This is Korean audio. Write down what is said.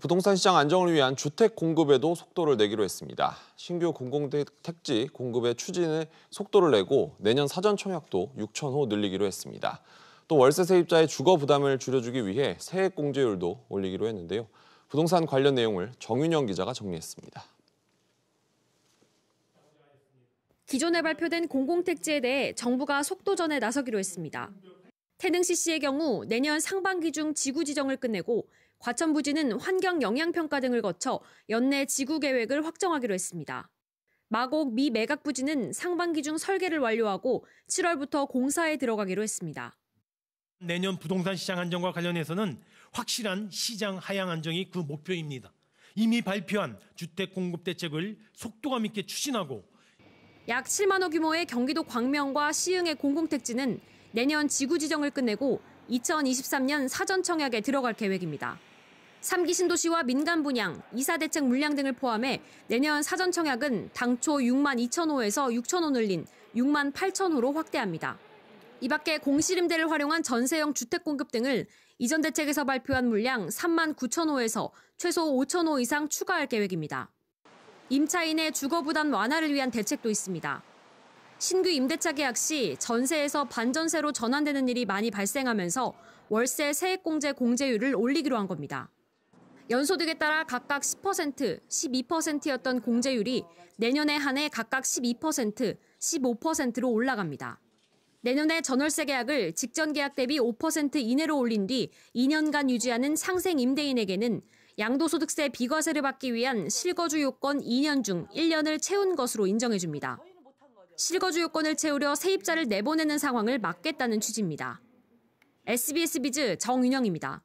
부동산 시장 안정을 위한 주택 공급에도 속도를 내기로 했습니다. 신규 공공택지 공급의 추진에 속도를 내고 내년 사전 청약도 6천 호 늘리기로 했습니다. 또 월세 세입자의 주거 부담을 줄여주기 위해 세액 공제율도 올리기로 했는데요. 부동산 관련 내용을 정윤영 기자가 정리했습니다. 기존에 발표된 공공택지에 대해 정부가 속도전에 나서기로 했습니다. 태릉시 c 의 경우 내년 상반기 중 지구 지정을 끝내고 과천부지는 환경 영향평가 등을 거쳐 연내 지구 계획을 확정하기로 했습니다. 마곡 미 매각 부지는 상반기 중 설계를 완료하고 7월부터 공사에 들어가기로 했습니다. 내년 부동산 시장 안정과 관련해서는 확실한 시장 하향 안정이 그 목표입니다. 이미 발표한 주택 공급 대책을 속도감 있게 추진하고 약 7만 호 규모의 경기도 광명과 시흥의 공공택지는 내년 지구 지정을 끝내고 2023년 사전 청약에 들어갈 계획입니다. 3기 신도시와 민간 분양, 이사 대책 물량 등을 포함해 내년 사전 청약은 당초 6만 2천 호에서 6천 호 늘린 6만 8천 호로 확대합니다. 이 밖에 공시임대를 활용한 전세형 주택 공급 등을 이전 대책에서 발표한 물량 3만 9천 호에서 최소 5천 호 이상 추가할 계획입니다. 임차인의 주거 부담 완화를 위한 대책도 있습니다. 신규 임대차 계약 시 전세에서 반전세로 전환되는 일이 많이 발생하면서 월세 세액공제 공제율을 올리기로 한 겁니다. 연소득에 따라 각각 10%, 12%였던 공제율이 내년에 한해 각각 12%, 15%로 올라갑니다. 내년에 전월세 계약을 직전 계약 대비 5% 이내로 올린 뒤 2년간 유지하는 상생 임대인에게는 양도소득세 비과세를 받기 위한 실거주 요건 2년 중 1년을 채운 것으로 인정해줍니다. 실거주 요건을 채우려 세입자를 내보내는 상황을 막겠다는 취지입니다. SBS 비즈 정윤영입니다.